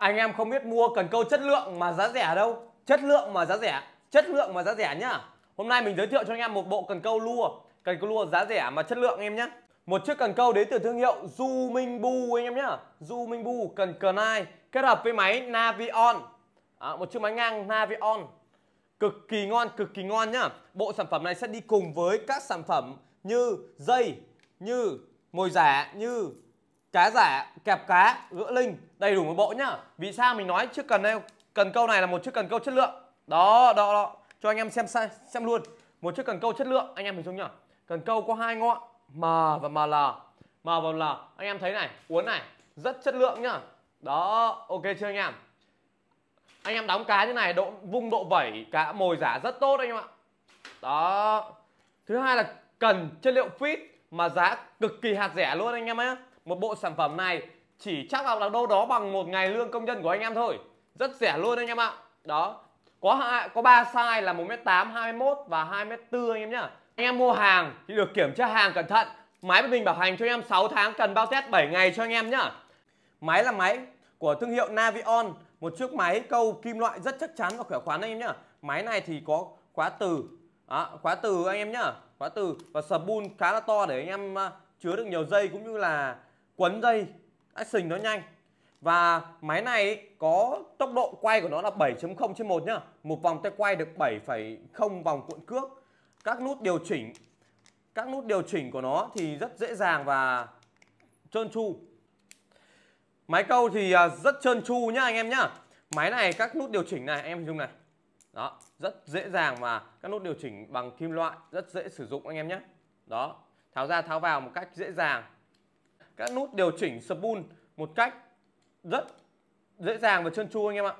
Anh em không biết mua cần câu chất lượng mà giá rẻ đâu Chất lượng mà giá rẻ Chất lượng mà giá rẻ nhá Hôm nay mình giới thiệu cho anh em một bộ cần câu lua Cần câu lua giá rẻ mà chất lượng anh em nhé Một chiếc cần câu đến từ thương hiệu Du Minh Bu anh em nhá Du Minh Bu cần cờ nai Kết hợp với máy Navion à, Một chiếc máy ngang Navion Cực kỳ ngon, cực kỳ ngon nhá Bộ sản phẩm này sẽ đi cùng với các sản phẩm như dây, như mồi giả, như cá giả kẹp cá gỡ linh đầy đủ một bộ nhá vì sao mình nói chiếc cần đây cần câu này là một chiếc cần câu chất lượng đó đó, đó. cho anh em xem xem luôn một chiếc cần câu chất lượng anh em hình dung nhỉ? cần câu có hai ngọn m và ml m và l anh em thấy này uốn này rất chất lượng nhá đó ok chưa anh em anh em đóng cá như này độ vung độ vẩy cá mồi giả rất tốt anh em ạ đó thứ hai là cần chất liệu fit mà giá cực kỳ hạt rẻ luôn anh em ấy một bộ sản phẩm này chỉ chắc là đâu đó bằng một ngày lương công nhân của anh em thôi. Rất rẻ luôn anh em ạ. Đó. Có hai, có 3 size là 1m8, 21 và 2m4 anh em nhá. Anh em mua hàng thì được kiểm tra hàng cẩn thận. Máy bên mình bảo hành cho anh em 6 tháng cần bao test 7 ngày cho anh em nhá. Máy là máy của thương hiệu Navion, một chiếc máy câu kim loại rất chắc chắn và khỏe khoắn anh em nhá. Máy này thì có khóa từ à, khóa từ anh em nhá khóa từ và sập bun khá là to để anh em chứa được nhiều dây cũng như là quấn dây action nó nhanh và máy này có tốc độ quay của nó là 7.0 trên 1 nhá một vòng tay quay được 7,0 vòng cuộn cước các nút điều chỉnh các nút điều chỉnh của nó thì rất dễ dàng và trơn tru máy câu thì à, rất trơn tru nhá anh em nhá máy này các nút điều chỉnh này em hình dung này đó rất dễ dàng và các nút điều chỉnh bằng kim loại rất dễ sử dụng anh em nhé đó tháo ra tháo vào một cách dễ dàng các nút điều chỉnh spool một cách rất dễ dàng và chân chu anh em ạ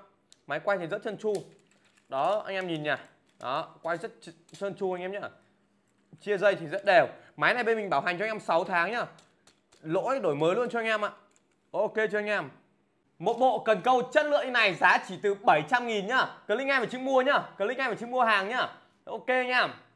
máy quay thì rất chân chu đó anh em nhìn nhỉ đó quay rất chân chu anh em nhá chia dây thì rất đều máy này bên mình bảo hành cho anh em 6 tháng nhá lỗi đổi mới luôn cho anh em ạ ok cho anh em một bộ cần câu chất lượng như này giá chỉ từ 700 nghìn nhá click ngay vào chữ mua nhá click ngay vào chữ mua hàng nhá ok anh em